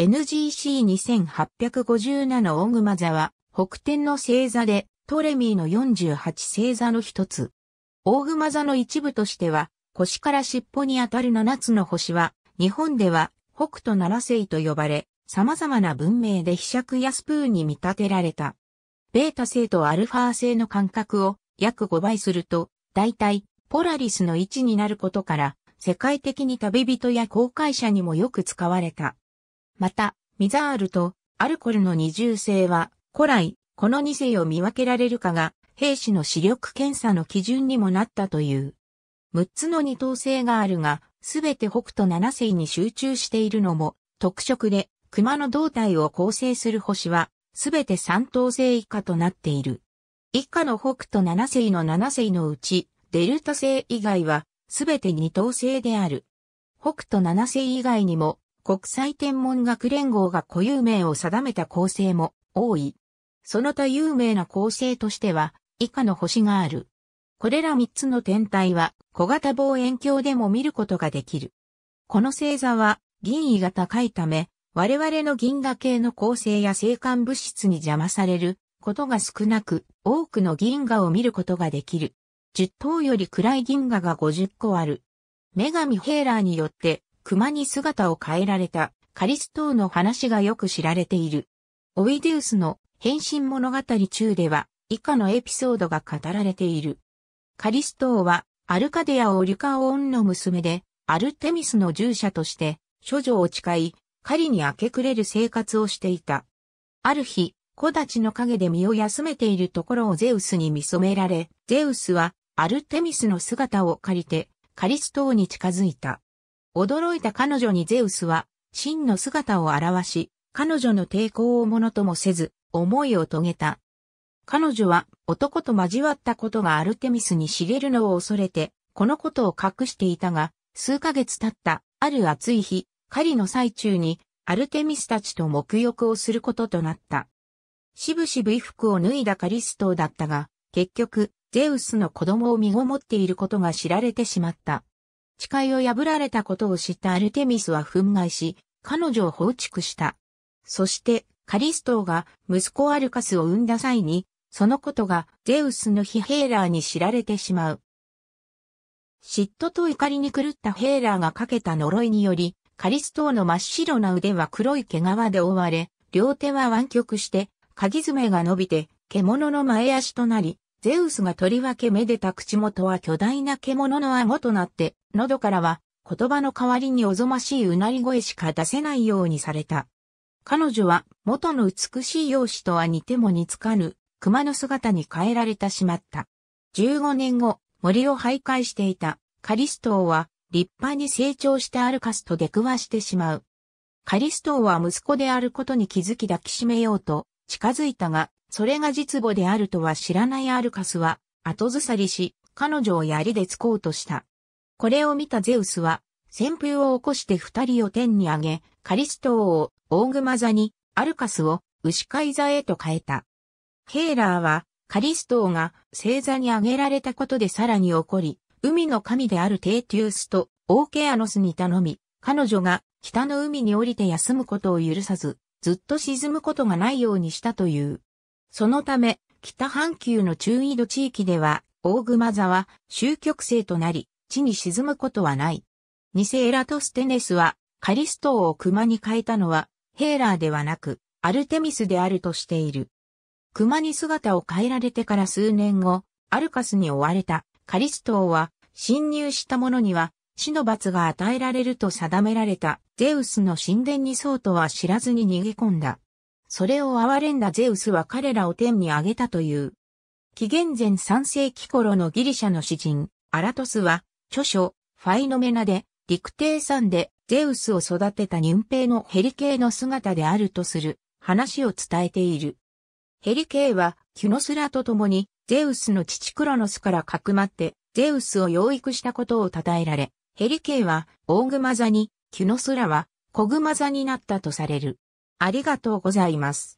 NGC2857 オグマ座は北天の星座でトレミーの48星座の一つ。オグマ座の一部としては腰から尻尾にあたる7つの星は日本では北斗七星と呼ばれ様々な文明で秘釈やスプーンに見立てられた。ベータ星とアルファ星の間隔を約5倍すると、大体ポラリスの位置になることから、世界的に旅人や航海者にもよく使われた。また、ミザールとアルコルの二重性は、古来、この二性を見分けられるかが、兵士の視力検査の基準にもなったという。6つの二等性があるが、すべて北斗七星に集中しているのも特色で、熊の胴体を構成する星は、すべて三等星以下となっている。以下の北斗七星の七星のうち、デルタ星以外は、すべて二等星である。北斗七星以外にも、国際天文学連合が固有名を定めた構成も多い。その他有名な構成としては、以下の星がある。これら3つの天体は小型望遠鏡でも見ることができる。この星座は銀位が高いため、我々の銀河系の構成や星間物質に邪魔されることが少なく、多くの銀河を見ることができる。10等より暗い銀河が50個ある。女神ヘーラーによって熊に姿を変えられたカリストの話がよく知られている。オイデウスの変身物語中では以下のエピソードが語られている。カリストはアルカデアをリュカオンの娘でアルテミスの従者として処女を誓い狩りに明け暮れる生活をしていた。ある日、子立の陰で身を休めているところをゼウスに見染められ、ゼウスはアルテミスの姿を借りてカリストに近づいた。驚いた彼女にゼウスは、真の姿を表し、彼女の抵抗をものともせず、思いを遂げた。彼女は男と交わったことがアルテミスに知れるのを恐れて、このことを隠していたが、数ヶ月経った、ある暑い日、狩りの最中に、アルテミスたちと沐浴をすることとなった。しぶしぶ衣服を脱いだカリストだったが、結局、ゼウスの子供を身ごもっていることが知られてしまった。誓いを破られたことを知ったアルテミスは憤慨し、彼女を放逐した。そして、カリストーが息子アルカスを産んだ際に、そのことがゼウスの非ヘーラーに知られてしまう。嫉妬と怒りに狂ったヘーラーがかけた呪いにより、カリストーの真っ白な腕は黒い毛皮で覆われ、両手は湾曲して、鍵爪が伸びて、獣の前足となり、ゼウスがとりわけめでた口元は巨大な獣の顎となって、喉からは言葉の代わりにおぞましいうなり声しか出せないようにされた。彼女は元の美しい容姿とは似ても似つかぬ熊の姿に変えられてしまった。15年後、森を徘徊していたカリストーは立派に成長したアルカスと出くわしてしまう。カリストーは息子であることに気づき抱きしめようと近づいたが、それが実母であるとは知らないアルカスは、後ずさりし、彼女を槍で突こうとした。これを見たゼウスは、旋風を起こして二人を天に上げ、カリスト王を大熊座に、アルカスを牛飼い座へと変えた。ヘーラーは、カリスト王が星座に挙げられたことでさらに起こり、海の神であるテーティウスとオーケアノスに頼み、彼女が北の海に降りて休むことを許さず、ずっと沈むことがないようにしたという。そのため、北半球の中緯度地域では、大熊座は終局星となり、地に沈むことはない。ニセエラトステネスは、カリストを熊に変えたのは、ヘーラーではなく、アルテミスであるとしている。熊に姿を変えられてから数年後、アルカスに追われたカリストは、侵入した者には、死の罰が与えられると定められたゼウスの神殿にそうとは知らずに逃げ込んだ。それを憐れんだゼウスは彼らを天に挙げたという。紀元前3世紀頃のギリシャの詩人、アラトスは、著書、ファイノメナで、陸帝山で、ゼウスを育てた任兵のヘリケイの姿であるとする、話を伝えている。ヘリケイは、キュノスラと共に、ゼウスの父クロノスからかくまって、ゼウスを養育したことを称えられ、ヘリケイは、大熊座に、キュノスラは、小熊座になったとされる。ありがとうございます。